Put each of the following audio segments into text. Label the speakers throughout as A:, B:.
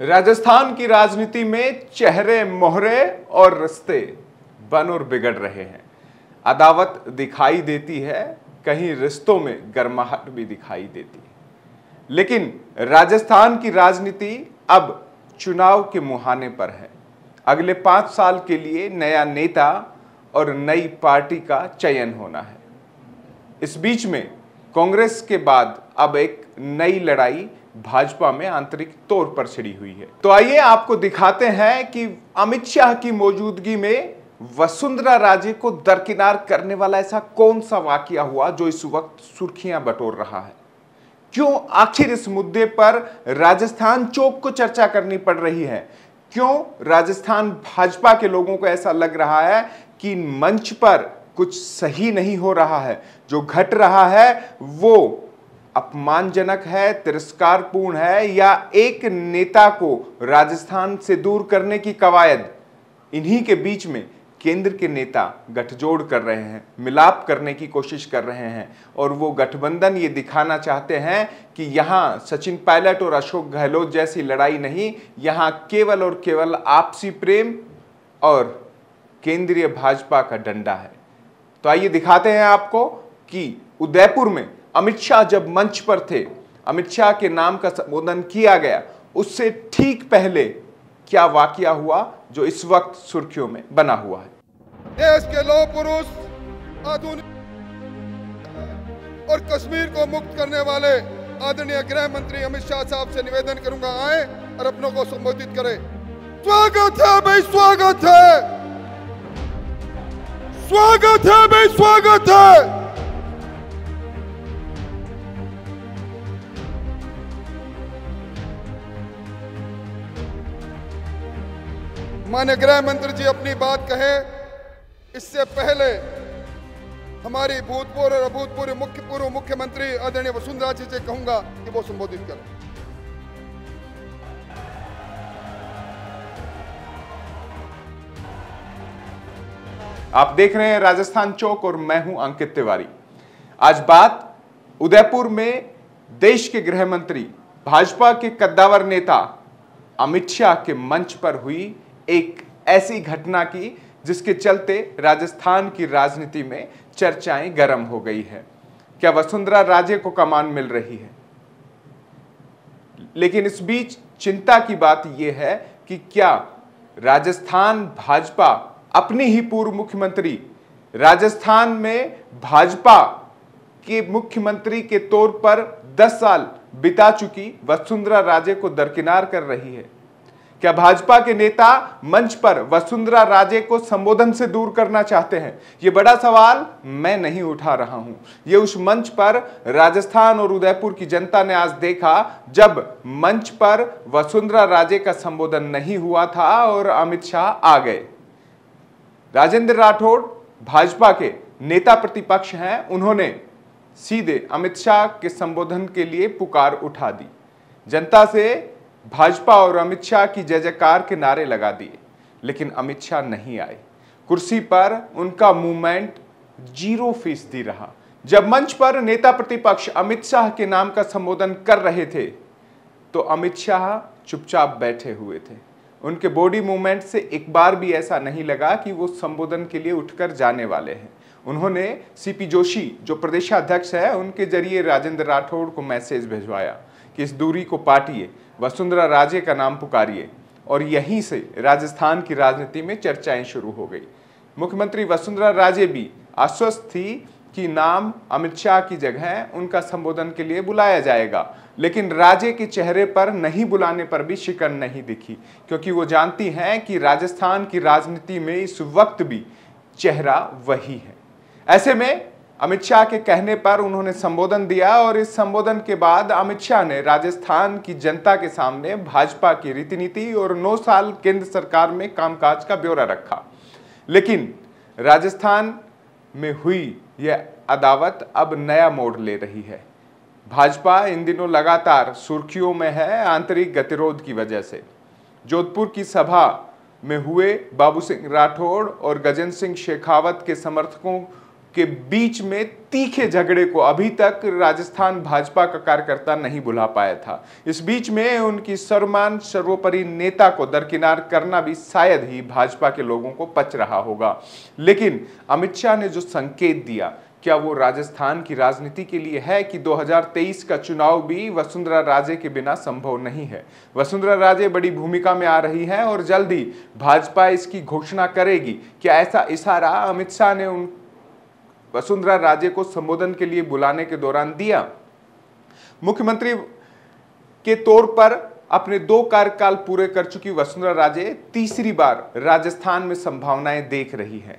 A: राजस्थान की राजनीति में चेहरे मोहरे और रस्ते बन और बिगड़ रहे हैं अदावत दिखाई देती है कहीं रिश्तों में गर्माहट भी दिखाई देती है लेकिन राजस्थान की राजनीति अब चुनाव के मुहाने पर है अगले पांच साल के लिए नया नेता और नई पार्टी का चयन होना है इस बीच में कांग्रेस के बाद अब एक नई लड़ाई भाजपा में आंतरिक तौर पर छिड़ी हुई है तो आइए आपको दिखाते हैं कि अमित शाह की मौजूदगी में वसुंधरा राजे को दरकिनार करने वाला ऐसा कौन सा वाक्य हुआ जो इस वक्त सुर्खियां बटोर रहा है क्यों आखिर इस मुद्दे पर राजस्थान चौक को चर्चा करनी पड़ रही है क्यों राजस्थान भाजपा के लोगों को ऐसा लग रहा है कि मंच पर कुछ सही नहीं हो रहा है जो घट रहा है वो अपमानजनक है तिरस्कारपूर्ण है या एक नेता को राजस्थान से दूर करने की कवायद इन्हीं के बीच में केंद्र के नेता गठजोड़ कर रहे हैं मिलाप करने की कोशिश कर रहे हैं और वो गठबंधन ये दिखाना चाहते हैं कि यहाँ सचिन पायलट और अशोक गहलोत जैसी लड़ाई नहीं यहाँ केवल और केवल आपसी प्रेम और केंद्रीय भाजपा का डंडा है तो आइए दिखाते हैं आपको कि उदयपुर में अमित शाह जब मंच पर थे अमित शाह के नाम का संबोधन किया गया उससे ठीक पहले क्या वाकया हुआ जो इस वक्त सुर्खियों में बना हुआ है देश के लोह पुरुष आधुनिक और कश्मीर को मुक्त करने वाले आदरणीय गृह मंत्री अमित शाह साहब से निवेदन करूंगा आए और अपनों को संबोधित करें स्वागत है भाई स्वागत है स्वागत है भाई स्वागत है मान्य गृह मंत्री जी अपनी बात कहे इससे पहले हमारी भूतपूर्व और अभूतपूर्व मुख्य पूर्व मुख्यमंत्री आदरणीय वसुंधरा जी से कहूंगा कि वो संबोधित करें आप देख रहे हैं राजस्थान चौक और मैं हूं अंकित तिवारी आज बात उदयपुर में देश के गृह मंत्री भाजपा के कद्दावर नेता अमित शाह के मंच पर हुई एक ऐसी घटना की जिसके चलते राजस्थान की राजनीति में चर्चाएं गर्म हो गई है क्या वसुंधरा राजे को कमान मिल रही है लेकिन इस बीच चिंता की बात यह है कि क्या राजस्थान भाजपा अपनी ही पूर्व मुख्यमंत्री राजस्थान में भाजपा के मुख्यमंत्री के तौर पर 10 साल बिता चुकी वसुंधरा राजे को दरकिनार कर रही है क्या भाजपा के नेता मंच पर वसुंधरा राजे को संबोधन से दूर करना चाहते हैं ये बड़ा सवाल मैं नहीं उठा रहा हूं ये उस मंच पर राजस्थान और उदयपुर की जनता ने आज देखा जब मंच पर वसुंधरा राजे का संबोधन नहीं हुआ था और अमित शाह आ गए राजेंद्र राठौड़ भाजपा के नेता प्रतिपक्ष हैं उन्होंने सीधे अमित शाह के संबोधन के लिए पुकार उठा दी जनता से भाजपा और अमित शाह की जय जयकार के नारे लगा दिए लेकिन अमित शाह नहीं आए कुर्सी पर उनका मूवमेंट जीरो फीसदी रहा जब मंच पर नेता प्रतिपक्ष अमित शाह के नाम का संबोधन कर रहे थे तो अमित शाह चुपचाप बैठे हुए थे उनके बॉडी मूवमेंट से एक बार भी ऐसा नहीं लगा कि वो संबोधन के लिए उठकर जाने वाले हैं उन्होंने सीपी जोशी जो प्रदेशाध्यक्ष है उनके जरिए राजेंद्र राठौड़ को मैसेज भिजवाया कि इस दूरी को पाटिए वसुंधरा राजे का नाम पुकारिए और यहीं से राजस्थान की राजनीति में चर्चाएं शुरू हो गई मुख्यमंत्री वसुंधरा राजे भी आश्वस्त थी कि नाम अमित शाह की जगह उनका संबोधन के लिए बुलाया जाएगा लेकिन राजे के चेहरे पर नहीं बुलाने पर भी शिकन नहीं दिखी क्योंकि वो जानती हैं कि राजस्थान की राजनीति में इस वक्त भी चेहरा वही है ऐसे में अमित शाह के कहने पर उन्होंने संबोधन दिया और इस संबोधन के बाद अमित शाह ने राजस्थान की जनता के सामने भाजपा की रीति नीति और नौ साल केंद्र सरकार में कामकाज का ब्यौरा रखा लेकिन राजस्थान में हुई यह अदावत अब नया मोड़ ले रही है भाजपा इन दिनों लगातार सुर्खियों में है आंतरिक गतिरोध की वजह से जोधपुर की सभा में हुए बाबू सिंह राठौड़ और गजेंद्र सिंह शेखावत के समर्थकों के बीच में तीखे झगड़े को अभी तक राजस्थान भाजपा का कार्यकर्ता नहीं बुला पाया था इस बीच में उनकी सर्वमान सर्वोपरि नेता को दरकिनार करना भी शायद ही भाजपा के लोगों को पच रहा होगा लेकिन अमित शाह ने जो संकेत दिया क्या वो राजस्थान की राजनीति के लिए है कि 2023 का चुनाव भी वसुंधरा राजे के बिना संभव नहीं है वसुंधरा राजे बड़ी भूमिका में आ रही हैं और जल्द ही भाजपा इसकी घोषणा करेगी क्या ऐसा इशारा अमित शाह ने उन वसुंधरा राजे को संबोधन के लिए बुलाने के दौरान दिया मुख्यमंत्री के तौर पर अपने दो कार्यकाल पूरे कर चुकी वसुंधरा राजे तीसरी बार राजस्थान में संभावनाएं देख रही है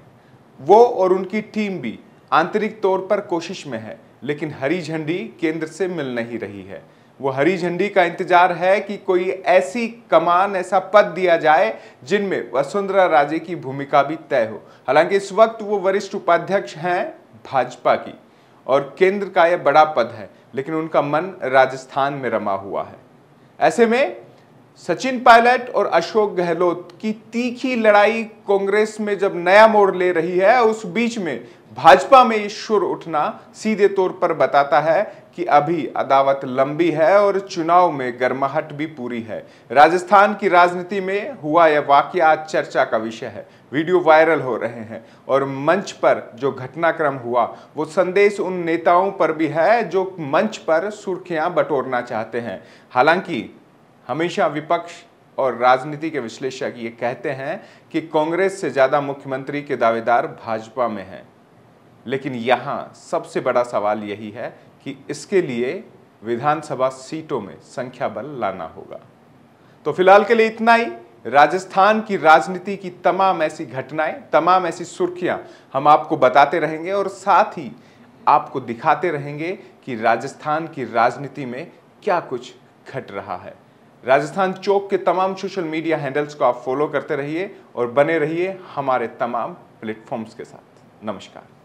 A: वो और उनकी टीम भी आंतरिक तौर पर कोशिश में है लेकिन हरी झंडी केंद्र से मिल नहीं रही है वो हरी झंडी का इंतजार है कि कोई ऐसी कमान ऐसा पद दिया जाए जिनमें वसुंधरा राजे की भूमिका भी तय हो हालांकि इस वक्त वो वरिष्ठ उपाध्यक्ष हैं भाजपा की और केंद्र का यह बड़ा पद है लेकिन उनका मन राजस्थान में रमा हुआ है ऐसे में सचिन पायलट और अशोक गहलोत की तीखी लड़ाई कांग्रेस में जब नया मोड़ ले रही है उस बीच में भाजपा में ये उठना सीधे तौर पर बताता है कि अभी अदावत लंबी है और चुनाव में गर्माहट भी पूरी है राजस्थान की राजनीति में हुआ यह वाक्य आज चर्चा का विषय है वीडियो वायरल हो रहे हैं और मंच पर जो घटनाक्रम हुआ वो संदेश उन नेताओं पर भी है जो मंच पर सुर्खियां बटोरना चाहते हैं हालांकि हमेशा विपक्ष और राजनीति के विश्लेषक ये कहते हैं कि कांग्रेस से ज़्यादा मुख्यमंत्री के दावेदार भाजपा में हैं लेकिन यहाँ सबसे बड़ा सवाल यही है कि इसके लिए विधानसभा सीटों में संख्या बल लाना होगा तो फिलहाल के लिए इतना ही राजस्थान की राजनीति की तमाम ऐसी घटनाएं तमाम ऐसी सुर्खियां हम आपको बताते रहेंगे और साथ ही आपको दिखाते रहेंगे कि राजस्थान की राजनीति में क्या कुछ घट रहा है राजस्थान चौक के तमाम सोशल मीडिया हैंडल्स को आप फॉलो करते रहिए और बने रहिए हमारे तमाम प्लेटफॉर्म्स के साथ नमस्कार